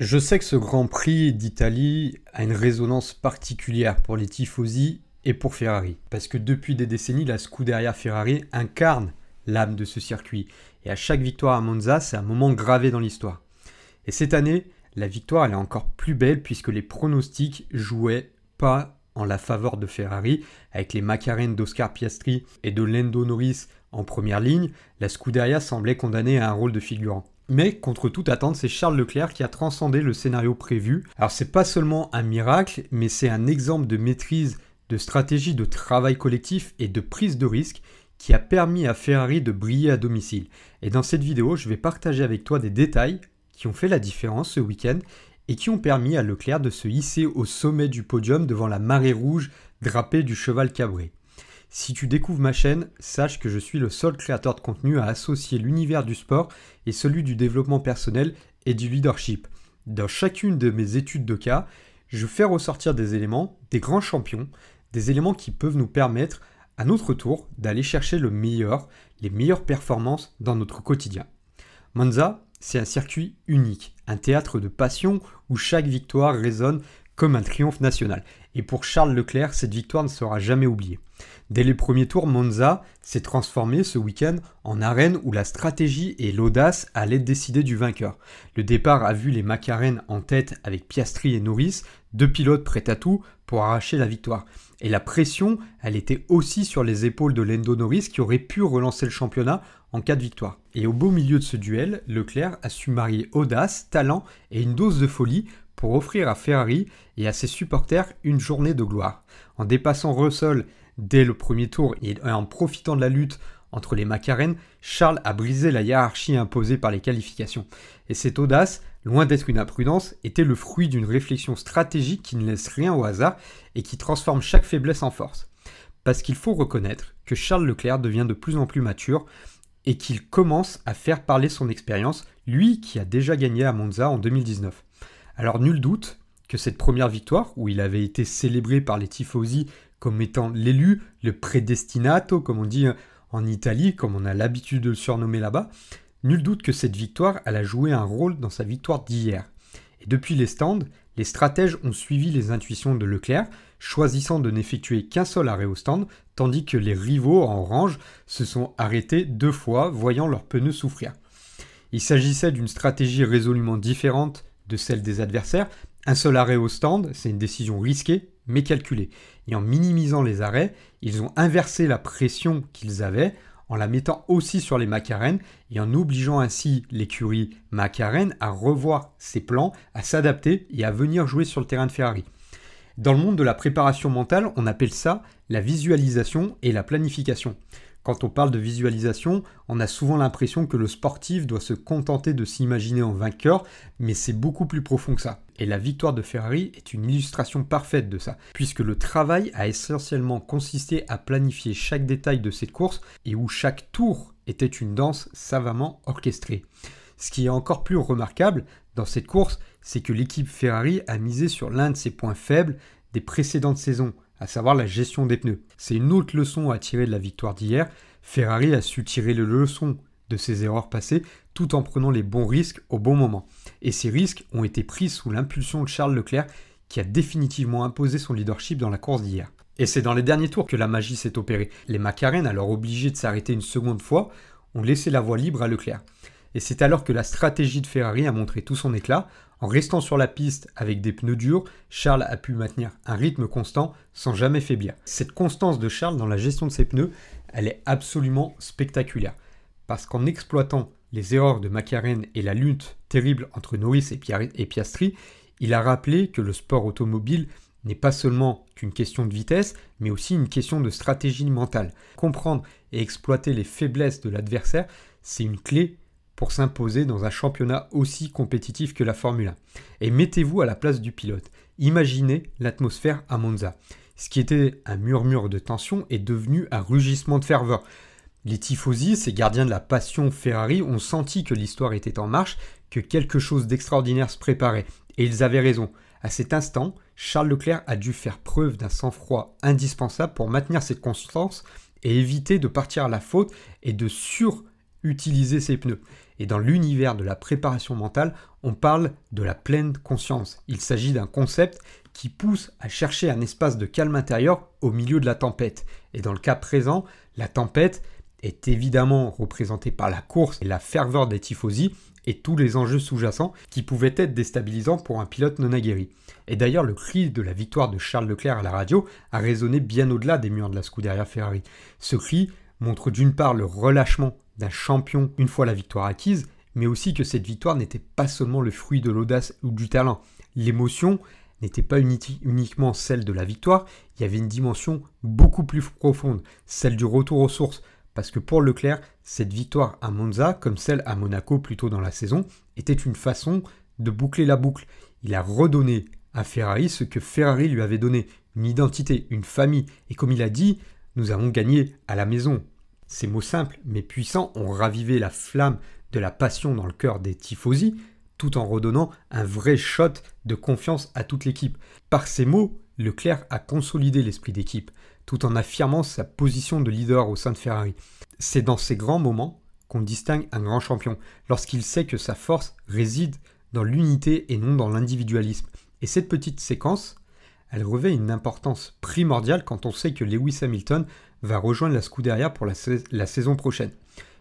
Je sais que ce Grand Prix d'Italie a une résonance particulière pour les tifosi et pour Ferrari, parce que depuis des décennies, la Scuderia Ferrari incarne l'âme de ce circuit, et à chaque victoire à Monza, c'est un moment gravé dans l'histoire. Et cette année, la victoire est encore plus belle puisque les pronostics jouaient pas en la faveur de Ferrari, avec les McLaren d'Oscar Piastri et de Lendo Norris en première ligne, la Scuderia semblait condamnée à un rôle de figurant. Mais contre toute attente, c'est Charles Leclerc qui a transcendé le scénario prévu. Alors c'est pas seulement un miracle, mais c'est un exemple de maîtrise, de stratégie, de travail collectif et de prise de risque qui a permis à Ferrari de briller à domicile. Et dans cette vidéo, je vais partager avec toi des détails qui ont fait la différence ce week-end et qui ont permis à Leclerc de se hisser au sommet du podium devant la marée rouge drapée du cheval cabré. Si tu découvres ma chaîne, sache que je suis le seul créateur de contenu à associer l'univers du sport et celui du développement personnel et du leadership. Dans chacune de mes études de cas, je fais ressortir des éléments, des grands champions, des éléments qui peuvent nous permettre, à notre tour, d'aller chercher le meilleur, les meilleures performances dans notre quotidien. Monza, c'est un circuit unique, un théâtre de passion où chaque victoire résonne comme un triomphe national. Et pour Charles Leclerc, cette victoire ne sera jamais oubliée. Dès les premiers tours, Monza s'est transformé ce week-end en arène où la stratégie et l'audace allaient décider du vainqueur. Le départ a vu les McLaren en tête avec Piastri et Norris, deux pilotes prêts à tout pour arracher la victoire. Et la pression, elle était aussi sur les épaules de Lendo Norris qui aurait pu relancer le championnat en cas de victoire. Et au beau milieu de ce duel, Leclerc a su marier audace, talent et une dose de folie pour offrir à Ferrari et à ses supporters une journée de gloire. En dépassant Russell dès le premier tour et en profitant de la lutte entre les Macaren, Charles a brisé la hiérarchie imposée par les qualifications. Et cette audace, loin d'être une imprudence, était le fruit d'une réflexion stratégique qui ne laisse rien au hasard et qui transforme chaque faiblesse en force. Parce qu'il faut reconnaître que Charles Leclerc devient de plus en plus mature et qu'il commence à faire parler son expérience, lui qui a déjà gagné à Monza en 2019. Alors nul doute que cette première victoire, où il avait été célébré par les tifosi comme étant l'élu, le predestinato, comme on dit euh, en Italie, comme on a l'habitude de le surnommer là-bas, nul doute que cette victoire, elle a joué un rôle dans sa victoire d'hier. Et depuis les stands, les stratèges ont suivi les intuitions de Leclerc, choisissant de n'effectuer qu'un seul arrêt au stand, tandis que les rivaux en orange se sont arrêtés deux fois, voyant leurs pneus souffrir. Il s'agissait d'une stratégie résolument différente de celle des adversaires. Un seul arrêt au stand, c'est une décision risquée, mais calculée. Et en minimisant les arrêts, ils ont inversé la pression qu'ils avaient en la mettant aussi sur les McLaren et en obligeant ainsi l'écurie McLaren à revoir ses plans, à s'adapter et à venir jouer sur le terrain de Ferrari. Dans le monde de la préparation mentale, on appelle ça la visualisation et la planification. Quand on parle de visualisation, on a souvent l'impression que le sportif doit se contenter de s'imaginer en vainqueur, mais c'est beaucoup plus profond que ça. Et la victoire de Ferrari est une illustration parfaite de ça, puisque le travail a essentiellement consisté à planifier chaque détail de cette course et où chaque tour était une danse savamment orchestrée. Ce qui est encore plus remarquable dans cette course, c'est que l'équipe Ferrari a misé sur l'un de ses points faibles des précédentes saisons, à savoir la gestion des pneus. C'est une autre leçon à tirer de la victoire d'hier. Ferrari a su tirer les leçons de ses erreurs passées tout en prenant les bons risques au bon moment. Et ces risques ont été pris sous l'impulsion de Charles Leclerc qui a définitivement imposé son leadership dans la course d'hier. Et c'est dans les derniers tours que la magie s'est opérée. Les McLaren, alors obligés de s'arrêter une seconde fois, ont laissé la voie libre à Leclerc. Et c'est alors que la stratégie de Ferrari a montré tout son éclat. En restant sur la piste avec des pneus durs, Charles a pu maintenir un rythme constant sans jamais faiblir. Cette constance de Charles dans la gestion de ses pneus, elle est absolument spectaculaire. Parce qu'en exploitant les erreurs de McLaren et la lutte terrible entre Norris et Piastri, il a rappelé que le sport automobile n'est pas seulement qu'une question de vitesse, mais aussi une question de stratégie mentale. Comprendre et exploiter les faiblesses de l'adversaire, c'est une clé pour s'imposer dans un championnat aussi compétitif que la Formule 1. Et mettez-vous à la place du pilote. Imaginez l'atmosphère à Monza. Ce qui était un murmure de tension est devenu un rugissement de ferveur. Les tifosi, ces gardiens de la passion Ferrari, ont senti que l'histoire était en marche, que quelque chose d'extraordinaire se préparait. Et ils avaient raison. À cet instant, Charles Leclerc a dû faire preuve d'un sang-froid indispensable pour maintenir cette constance et éviter de partir à la faute et de sur utiliser ses pneus. Et dans l'univers de la préparation mentale, on parle de la pleine conscience. Il s'agit d'un concept qui pousse à chercher un espace de calme intérieur au milieu de la tempête. Et dans le cas présent, la tempête est évidemment représentée par la course et la ferveur des tifosi et tous les enjeux sous-jacents qui pouvaient être déstabilisants pour un pilote non aguerri. Et d'ailleurs, le cri de la victoire de Charles Leclerc à la radio a résonné bien au-delà des murs de la Scuderia Ferrari. Ce cri montre d'une part le relâchement d'un champion une fois la victoire acquise, mais aussi que cette victoire n'était pas seulement le fruit de l'audace ou du talent. L'émotion n'était pas uniquement celle de la victoire, il y avait une dimension beaucoup plus profonde, celle du retour aux sources, parce que pour Leclerc, cette victoire à Monza, comme celle à Monaco plus tôt dans la saison, était une façon de boucler la boucle. Il a redonné à Ferrari ce que Ferrari lui avait donné, une identité, une famille, et comme il a dit, nous avons gagné à la maison, ces mots simples mais puissants ont ravivé la flamme de la passion dans le cœur des tifosi, tout en redonnant un vrai shot de confiance à toute l'équipe. Par ces mots, Leclerc a consolidé l'esprit d'équipe, tout en affirmant sa position de leader au sein de Ferrari. C'est dans ces grands moments qu'on distingue un grand champion, lorsqu'il sait que sa force réside dans l'unité et non dans l'individualisme. Et cette petite séquence, elle revêt une importance primordiale quand on sait que Lewis Hamilton va rejoindre la Scuderia pour la, saison prochaine.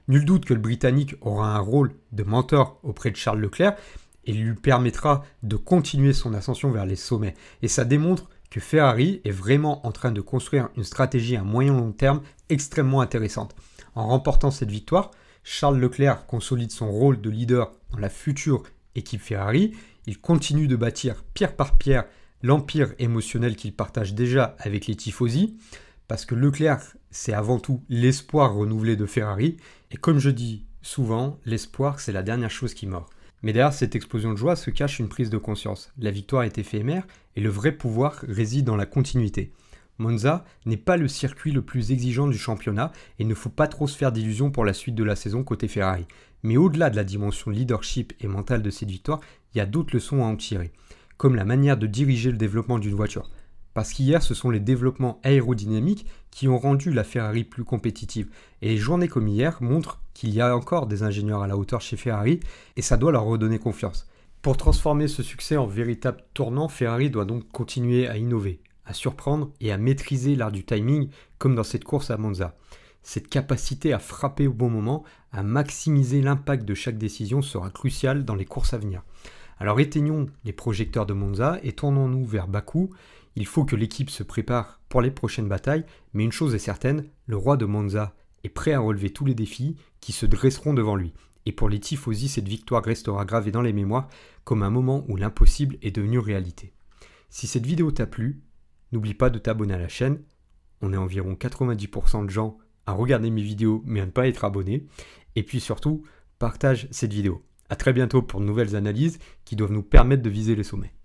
Nul doute que le Britannique aura un rôle de mentor auprès de Charles Leclerc et lui permettra de continuer son ascension vers les sommets. Et ça démontre que Ferrari est vraiment en train de construire une stratégie à moyen long terme extrêmement intéressante. En remportant cette victoire, Charles Leclerc consolide son rôle de leader dans la future équipe Ferrari. Il continue de bâtir pierre par pierre l'empire émotionnel qu'il partage déjà avec les tifosi parce que Leclerc, c'est avant tout l'espoir renouvelé de Ferrari, et comme je dis souvent, l'espoir, c'est la dernière chose qui mord. Mais derrière cette explosion de joie se cache une prise de conscience. La victoire est éphémère et le vrai pouvoir réside dans la continuité. Monza n'est pas le circuit le plus exigeant du championnat et il ne faut pas trop se faire d'illusions pour la suite de la saison côté Ferrari. Mais au-delà de la dimension leadership et mentale de cette victoire, il y a d'autres leçons à en tirer, comme la manière de diriger le développement d'une voiture. Parce qu'hier, ce sont les développements aérodynamiques qui ont rendu la Ferrari plus compétitive. Et les journées comme hier montrent qu'il y a encore des ingénieurs à la hauteur chez Ferrari et ça doit leur redonner confiance. Pour transformer ce succès en véritable tournant, Ferrari doit donc continuer à innover, à surprendre et à maîtriser l'art du timing comme dans cette course à Monza. Cette capacité à frapper au bon moment, à maximiser l'impact de chaque décision sera cruciale dans les courses à venir. Alors éteignons les projecteurs de Monza et tournons-nous vers Bakou. Il faut que l'équipe se prépare pour les prochaines batailles, mais une chose est certaine, le roi de Monza est prêt à relever tous les défis qui se dresseront devant lui. Et pour les tifosi, cette victoire restera gravée dans les mémoires comme un moment où l'impossible est devenu réalité. Si cette vidéo t'a plu, n'oublie pas de t'abonner à la chaîne. On est environ 90% de gens à regarder mes vidéos mais à ne pas être abonnés. Et puis surtout, partage cette vidéo. À très bientôt pour de nouvelles analyses qui doivent nous permettre de viser les sommets.